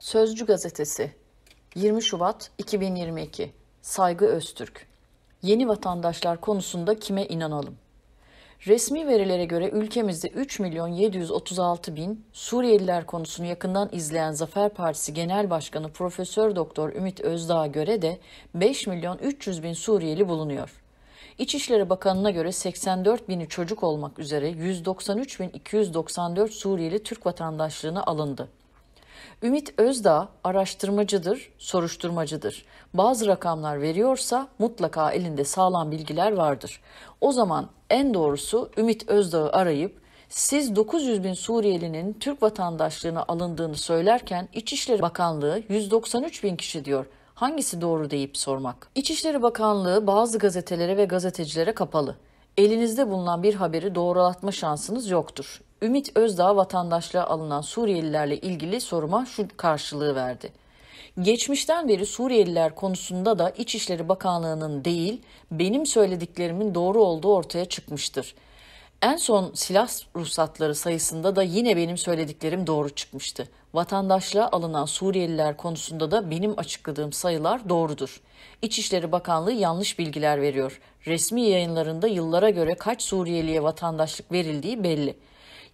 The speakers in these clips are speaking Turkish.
Sözcü Gazetesi 20 Şubat 2022 Saygı Öztürk Yeni vatandaşlar konusunda kime inanalım? Resmi verilere göre ülkemizde 3 milyon 736 bin Suriyeliler konusunu yakından izleyen Zafer Partisi Genel Başkanı Profesör Doktor Ümit Özdağ'a göre de 5 milyon 300 bin Suriyeli bulunuyor. İçişleri Bakanı'na göre 84 bini çocuk olmak üzere 193.294 Suriyeli Türk vatandaşlığına alındı. Ümit Özdağ araştırmacıdır, soruşturmacıdır. Bazı rakamlar veriyorsa mutlaka elinde sağlam bilgiler vardır. O zaman en doğrusu Ümit Özdağ'ı arayıp siz 900 bin Suriyelinin Türk vatandaşlığına alındığını söylerken İçişleri Bakanlığı 193 bin kişi diyor hangisi doğru deyip sormak. İçişleri Bakanlığı bazı gazetelere ve gazetecilere kapalı. Elinizde bulunan bir haberi doğrulatma şansınız yoktur. Ümit Özdağ vatandaşlığa alınan Suriyelilerle ilgili soruma şu karşılığı verdi. Geçmişten beri Suriyeliler konusunda da İçişleri Bakanlığı'nın değil, benim söylediklerimin doğru olduğu ortaya çıkmıştır. En son silah ruhsatları sayısında da yine benim söylediklerim doğru çıkmıştı. Vatandaşlığa alınan Suriyeliler konusunda da benim açıkladığım sayılar doğrudur. İçişleri Bakanlığı yanlış bilgiler veriyor. Resmi yayınlarında yıllara göre kaç Suriyeliye vatandaşlık verildiği belli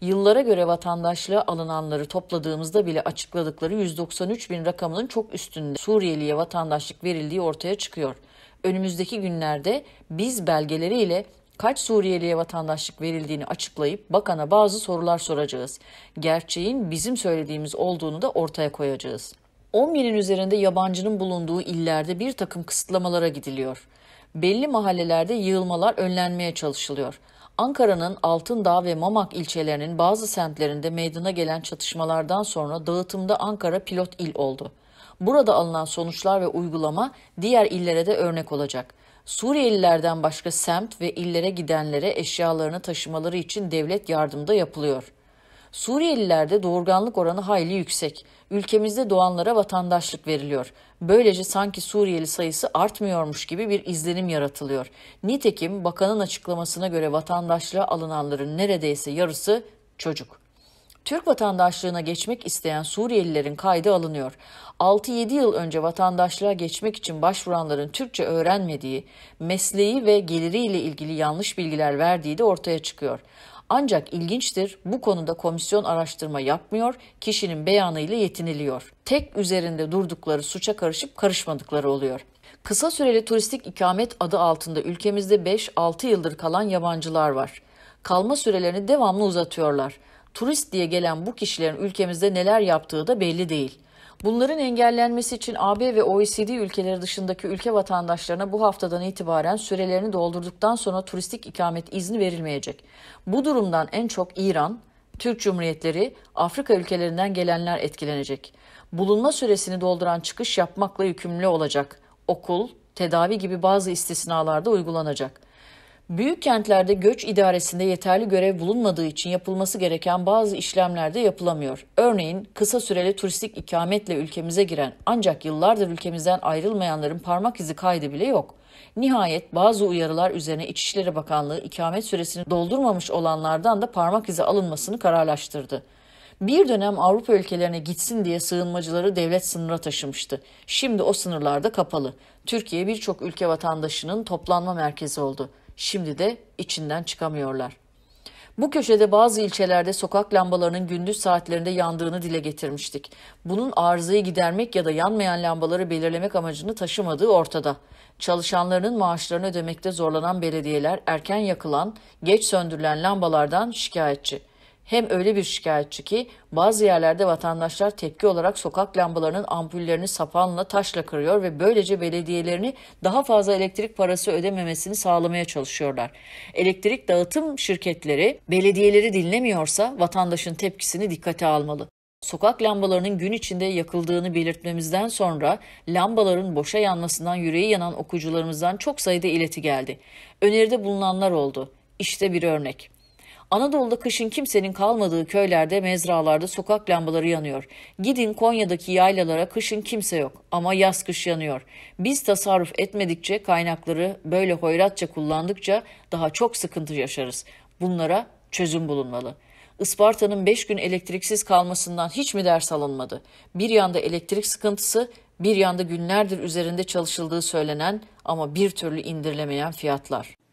yıllara göre vatandaşlığa alınanları topladığımızda bile açıkladıkları 193 bin rakamının çok üstünde Suriyeliye vatandaşlık verildiği ortaya çıkıyor. Önümüzdeki günlerde biz belgeleriyle kaç Suriyeliye vatandaşlık verildiğini açıklayıp bakana bazı sorular soracağız. Gerçeğin bizim söylediğimiz olduğunu da ortaya koyacağız. 10 binin üzerinde yabancının bulunduğu illerde bir takım kısıtlamalara gidiliyor. Belli mahallelerde yığılmalar önlenmeye çalışılıyor. Ankara'nın Altındağ ve Mamak ilçelerinin bazı semtlerinde meydana gelen çatışmalardan sonra dağıtımda Ankara pilot il oldu. Burada alınan sonuçlar ve uygulama diğer illere de örnek olacak. Suriyelilerden başka semt ve illere gidenlere eşyalarını taşımaları için devlet yardımda yapılıyor.'' Suriyelilerde doğurganlık oranı hayli yüksek. Ülkemizde doğanlara vatandaşlık veriliyor. Böylece sanki Suriyeli sayısı artmıyormuş gibi bir izlenim yaratılıyor. Nitekim bakanın açıklamasına göre vatandaşlığa alınanların neredeyse yarısı çocuk. Türk vatandaşlığına geçmek isteyen Suriyelilerin kaydı alınıyor. 6-7 yıl önce vatandaşlığa geçmek için başvuranların Türkçe öğrenmediği, mesleği ve geliriyle ilgili yanlış bilgiler verdiği de ortaya çıkıyor. Ancak ilginçtir bu konuda komisyon araştırma yapmıyor, kişinin beyanıyla yetiniliyor. Tek üzerinde durdukları suça karışıp karışmadıkları oluyor. Kısa süreli turistik ikamet adı altında ülkemizde 5-6 yıldır kalan yabancılar var. Kalma sürelerini devamlı uzatıyorlar. Turist diye gelen bu kişilerin ülkemizde neler yaptığı da belli değil. Bunların engellenmesi için AB ve OECD ülkeleri dışındaki ülke vatandaşlarına bu haftadan itibaren sürelerini doldurduktan sonra turistik ikamet izni verilmeyecek. Bu durumdan en çok İran, Türk Cumhuriyetleri, Afrika ülkelerinden gelenler etkilenecek. Bulunma süresini dolduran çıkış yapmakla yükümlü olacak. Okul, tedavi gibi bazı istisnalarda uygulanacak. Büyük kentlerde göç idaresinde yeterli görev bulunmadığı için yapılması gereken bazı işlemler de yapılamıyor. Örneğin kısa süreli turistik ikametle ülkemize giren ancak yıllardır ülkemizden ayrılmayanların parmak izi kaydı bile yok. Nihayet bazı uyarılar üzerine İçişleri Bakanlığı ikamet süresini doldurmamış olanlardan da parmak izi alınmasını kararlaştırdı. Bir dönem Avrupa ülkelerine gitsin diye sığınmacıları devlet sınıra taşımıştı. Şimdi o sınırlarda kapalı. Türkiye birçok ülke vatandaşının toplanma merkezi oldu. Şimdi de içinden çıkamıyorlar. Bu köşede bazı ilçelerde sokak lambalarının gündüz saatlerinde yandığını dile getirmiştik. Bunun arızayı gidermek ya da yanmayan lambaları belirlemek amacını taşımadığı ortada. Çalışanlarının maaşlarını ödemekte zorlanan belediyeler erken yakılan, geç söndürülen lambalardan şikayetçi. Hem öyle bir şikayetçi ki bazı yerlerde vatandaşlar tepki olarak sokak lambalarının ampullerini sapanla taşla kırıyor ve böylece belediyelerini daha fazla elektrik parası ödememesini sağlamaya çalışıyorlar. Elektrik dağıtım şirketleri belediyeleri dinlemiyorsa vatandaşın tepkisini dikkate almalı. Sokak lambalarının gün içinde yakıldığını belirtmemizden sonra lambaların boşa yanmasından yüreği yanan okucularımızdan çok sayıda ileti geldi. Öneride bulunanlar oldu. İşte bir örnek. Anadolu'da kışın kimsenin kalmadığı köylerde, mezralarda sokak lambaları yanıyor. Gidin Konya'daki yaylalara kışın kimse yok ama yaz kış yanıyor. Biz tasarruf etmedikçe kaynakları böyle hoyratça kullandıkça daha çok sıkıntı yaşarız. Bunlara çözüm bulunmalı.'' Isparta'nın 5 gün elektriksiz kalmasından hiç mi ders alınmadı? Bir yanda elektrik sıkıntısı, bir yanda günlerdir üzerinde çalışıldığı söylenen ama bir türlü indirilemeyen fiyatlar.